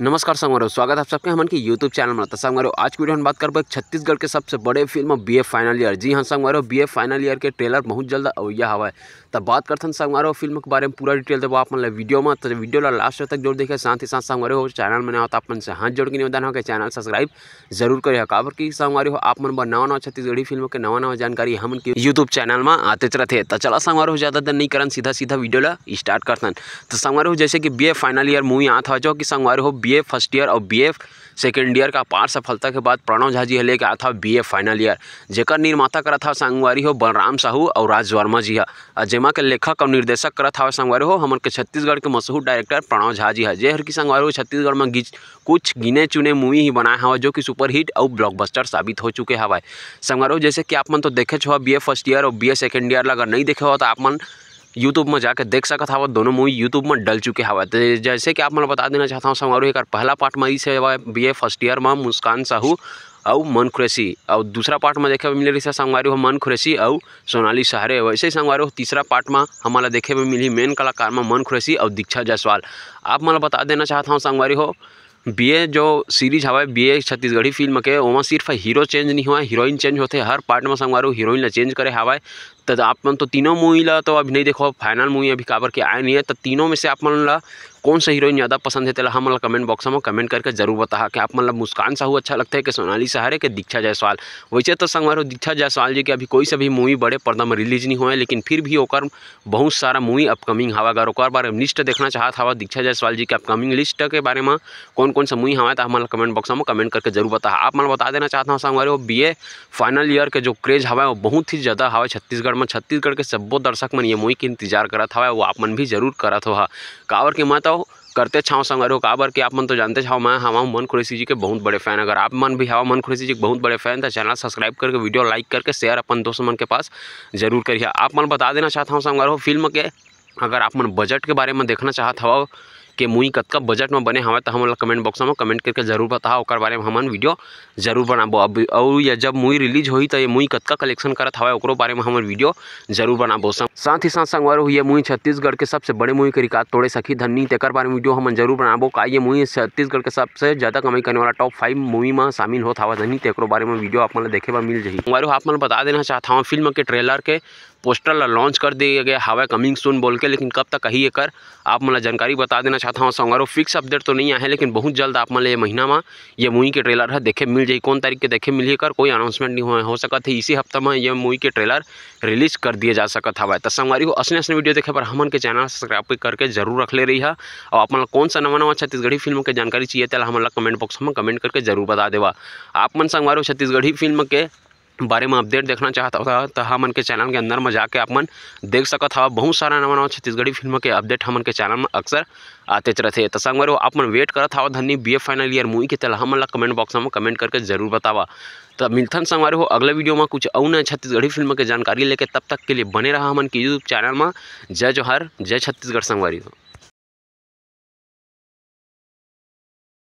नमस्कार समारोह स्वागत है आप सबके हमारे यूट्यूब चैनल में तो समारोह आज की वीडियो हम बात कर छत्तीसगढ़ के सबसे बड़े फिल्म बी फाइनल ईयर जी हाँ समारोह बी एफ फाइनल ईयर के ट्रेलर बहुत जल्द अवैया हवा है तब तो बात करते हैं समारोह फिल्म के बारे में पूरा डिटेल देव आप मतलब वीडियो में तो वीडियो ला लास्ट तक जोड़ देखे साथ ही साथ हो चैनल में ना तो आप से हाथ जोड़ के निवेदन हो चैनल सब्सक्राइब जरूर करे काबर की हो आप मन पर नवा नवा छत्तीसगढ़ी फिल्म के नवा नवा जानकारी हम यूट्यूब चैनल में आते रहते तो चला समारोह ज़्यादा देर नहीं करन सीधा सीधा वीडियो ला स्टार्ट करते तो समारोह जैसे कि बी फाइनल ईयर मूवी आता जो कि समारोह बीए फर्स्ट ईयर और बीए सेकेंड ईयर का पार सफलता के बाद प्रणव झा जी लेके आया था बी फाइनल ईयर जेकर निर्माता करा था संगवारी हो बलराम साहू और राज वर्मा जी है जेमा के लेखक और निर्देशक करा था संगवारी हो हमारे के छत्तीसगढ़ के मशहूर डायरेक्टर प्रणव झा जी है जे हर की संगवारी हो छत्तीसगढ़ में कुछ गिने चुने मूवी ही बनाए हवा जो कि सुपरहिट और ब्लॉकबस्टर साबित हो चुके हवा संगवारी हो जैसे कि आप मन तो देखे छो बी फर्स्ट ईयर और बी सेकेंड ईयर अगर नहीं देखे हो तो आप मन यूट्यूब में जाकर देख सकता हवा दोनों मूवी यूट्यूब में डल चुके हवा तो जैसे कि आप मैं बता देना चाहता हूँ समारोह एक पहला पार्ट में इसे बी ए फर्स्ट ईयर में मुस्कान साहू और मन खुरेशी और दूसरा पार्ट में देखे मिले रही है संगवारी हो मन खुरेशी और सोनाली सहारे वैसे ही संगवारी हो तीसरा पार्ट में हमारा देखे में मिली मेन कलाकार में मन खुरेशी और दीक्षा जायसवाल आप मैं बता देना चाहता हूँ संगवारी हो बीए जो सीरीज हवा है बीए छत्तीसगढ़ी फिल्म के वहाँ सिर्फ हीरो चेंज नहीं हुआ हीरोइन चेंज होते हर पार्ट में संगवारू हीरोइन ला चेंज करे हवा तो आप मन तो तीनों मूवी ला तो अभी नहीं देखो फाइनल मूवी अभी काबर के आए नहीं है तो तीनों में से आप मन ला कौन सा हीरोइन ज़्यादा पसंद है तेल हम लोग कमेंट बॉक्स में कमेंट करके जरूर बता कि आप मतलब मुस्कान साहू अच्छा लगता है कि सोनाली सहारे के दीक्षा जायसवाल वैसे तो संगवार दीक्षा जायसवाल जी के अभी कोई सा भी मूवी बड़े पर्दा में रिलीज नहीं हुए लेकिन फिर भी होकर बहुत सारा मूवी अपकमिंग हवा अगर और बारे में लिस्ट देखना चाहता हवा दीक्षा जायसवाल जी के अपकमिंग लिस्ट के बारे में कौन कौन सा मूवी हवा तो हमारे कमेंट बॉक्स में कमेंट करके जरूर बता आप मतलब बता देना चाहता हूँ संगवार वो बी फाइनल ईयर के जो क्रेज हवा है वो बहुत ही ज़्यादा हवा छत्तीसगढ़ मन छत्तीसगढ़ के सब्बो दर्शक मन ये मुई के इंतजार करत हवा वो आप मन भी जरूर करत हो काबर के मैं तो करते छाव संगरो काबर के आप मन तो जानते छाओ मैं हवा मन खुरेशी जी के बहुत बड़े फैन अगर आप मन भी हवा मन खुरेशी जी के बहुत बड़े फैन तो चैनल सब्सक्राइब करके वीडियो लाइक करके शेयर अपन दोस्त मन के पास जरूर करिए आप मन बता देना चाहता हूँ संगरो फिल्म के अगर आप मन बजट के बारे में देखना चाहत हो के मुई कतका बजट में बने हवा तो हमला कमेंट बॉक्स में कमेंट करके जरूर बताओ और बारे में हमन वीडियो जरूर बनाबो अब और या जब मुई रिलीज हुई तो ये मुई कतका कलेक्शन करत हवा ओकरो बारे में हम वीडियो जरूर बनाबो साथ ही साथ संगवार हुई मुई छत्तीसगढ़ के सबसे बड़े मुई के रिकॉर्ड तोड़े सखी धनी तेकर बारे में वीडियो हम जरूर बनाबो का ये मुई छत्तीसगढ़ के सबसे ज़्यादा कमाई करने वाला टॉप फाइव मूवी में शामिल होता हुआ धनी तेकरो बारे में वीडियो आप मन देखे मिल जाही हमारे आप मन बता देना चाहता हूँ फिल्म के ट्रेलर के पोस्टर लॉन्च कर दिया गया हवा कमिंग सुन बोल के लेकिन कब तक कही कर आप मैं जानकारी बता देना चाहता हूँ संगारो फिक्स अपडेट तो नहीं आए लेकिन बहुत जल्द आप मैं ये महीना में ये मूवी के ट्रेलर है देखे मिल जाए कौन तारीख के देखे मिली कर कोई अनाउंसमेंट नहीं हुआ हो सकता है इसी हफ्ता में ये मूवी के ट्रेलर रिलीज कर दिए जा सकता हवा तो संगवारी को असने असने वीडियो देखे पर हमन के चैनल सब्सक्राइब करके जरूर रख ले रही है और आप कौन सा नवा नवा छत्तीसगढ़ी फिल्म के जानकारी चाहिए तेल हमारा कमेंट बॉक्स में कमेंट करके जरूर बता देवा आप मन संगवार छत्तीसगढ़ी फिल्म के बारे में अपडेट देखना चाहता था तो हमन हाँ, के चैनल के अंदर में जाके आप मन देख सकत हा बहुत सारा नवा नवा छत्तीसगढ़ी फिल्म के अपडेट हमन के चैनल में अक्सर आते रहते तो संग आप मन वेट करत हा धनी B A final year movie के तला हमन कमेंट बॉक्स में कमेंट करके जरूर बतावा तो मिलथन संग हो अगले वीडियो में कुछ और नए छत्तीसगढ़ी फिल्म के जानकारी लेके तब तक के लिए बने रहा हमन के यूट्यूब चैनल में जय जोहर जय छत्तीसगढ़ संगवारी